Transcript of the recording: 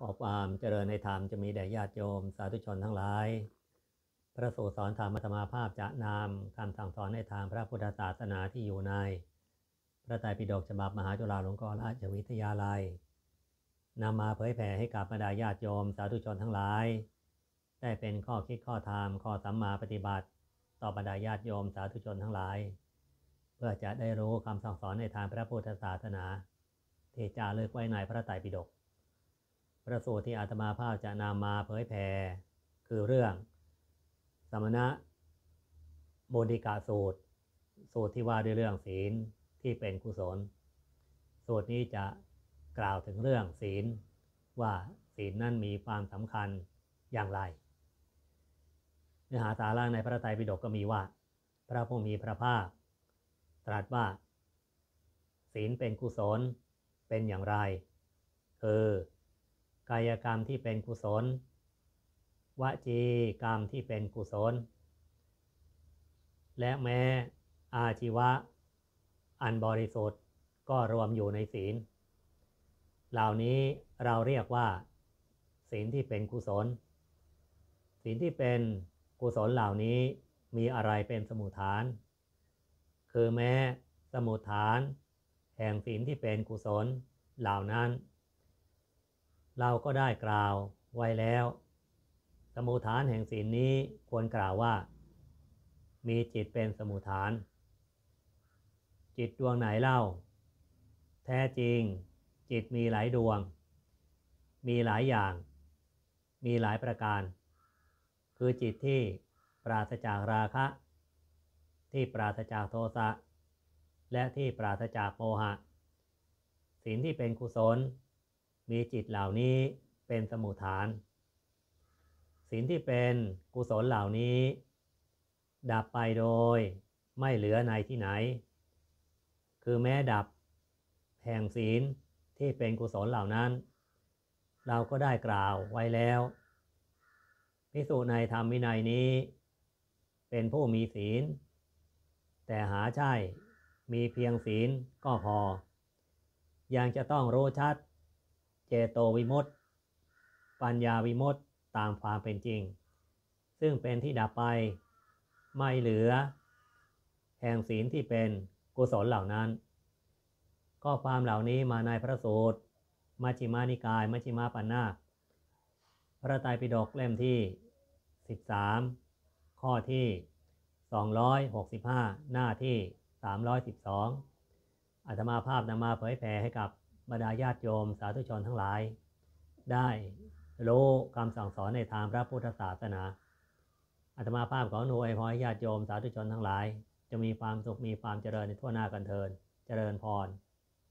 ขอความเจริญในธรรม จะมีแด่ญาติโยม สาธุชนทั้งหลาย พระสูตรสอนธรรมธรรมาภาพจะนำคำสั่งสอนในทางพระพุทธศาสนาที่อยู่ใน พระไตรปิฎกฉบับมหาจุฬาลงกรณราชวิทยาลัยนำมาเผยแผ่ให้กับบรรดาญาติโยม สาธุชนทั้งหลาย ได้เป็นข้อคิดข้อธรรมข้อสัมมาปฏิบัติ ต่อบรรดาญาติโยม สาธุชนทั้งหลาย เพื่อจะได้รู้คำสั่งสอนในทางพระพุทธศาสนาที่จารึกไว้ในพระไตรปิฎกพระสูตรที่อาตมาภาพจะนำมาเผยแผ่คือเรื่อง สมณะโมดิกาสูตร สูตรที่ว่าด้วยเรื่องศีลที่เป็นกุศลสูตรนี้จะกล่าวถึงเรื่องศีล ว่าศีลนั้นมีความสำคัญอย่างไรเนื้อหาสาระในพระไตรปิฎกก็มีว่า พระผู้มีพระภาค ตรัสว่า ศีลเป็นกุศลเป็นอย่างไร คือกายกรรมที่เป็นกุศลวจีกรรมที่เป็นกุศล และแม้อาชีวะ อันบริสุทธิ์ก็รวมอยู่ในศีล เหล่านี้เราเรียกว่า ศีลที่เป็นกุศล ศีลที่เป็นกุศลเหล่านี้มีอะไรเป็นสมุทฐาน คือแม้สมุทฐาน แห่งศีลที่เป็นกุศลเหล่านั้นเราก็ได้กล่าวไว้แล้ว สมุฐานแห่งศีลนี้ควรกล่าวว่า มีจิตเป็นสมุฐาน จิตดวงไหนเล่า แท้จริง จิตมีหลายดวง มีหลายอย่าง มีหลายประการ คือจิตที่ปราศจากราคะ ที่ปราศจากโทสะและที่ปราศจากโมหะศีลที่เป็นกุศลมีจิตเหล่านี้เป็นสมุทฐานศีลที่เป็นกุศลเหล่านี้ ดับไปโดยไม่เหลือในที่ไหน คือแม้ดับแห่งศีลที่เป็นกุศลเหล่านั้น เราก็ได้กล่าวไว้แล้ว พิสูจน์ในธรรมวินัยนี้ เป็นผู้มีศีลแต่หาใช่มีเพียงศีลก็พอยังจะต้องรู้ชัดเจโตวิมุตตปัญญาวิมุตตตามความเป็นจริง ซึ่งเป็นที่ดับไปไม่เหลือ แห่งศีลที่เป็นกุศลเหล่านั้น ก็ความเหล่านี้มาในพระสูตร มัชฌิมานิกาย มัชฌิมาปัญนาพระไตรปิฎกเล่มที่ 13 ข้อที่ 265 หน้าที่ 312 อัตมาภาพนำมาเผยแผ่ให้กับบรรดาญาติโยมสาธุชนทั้งหลาย ได้รู้คำสั่งสอนในทางพระพุทธศาสนาอาตมาภาพของหน่วยพอญาติโยมสาธุชนทั้งหลาย จะมีความสุขมีความเจริญในทั่วหน้ากันเทินเจริญพร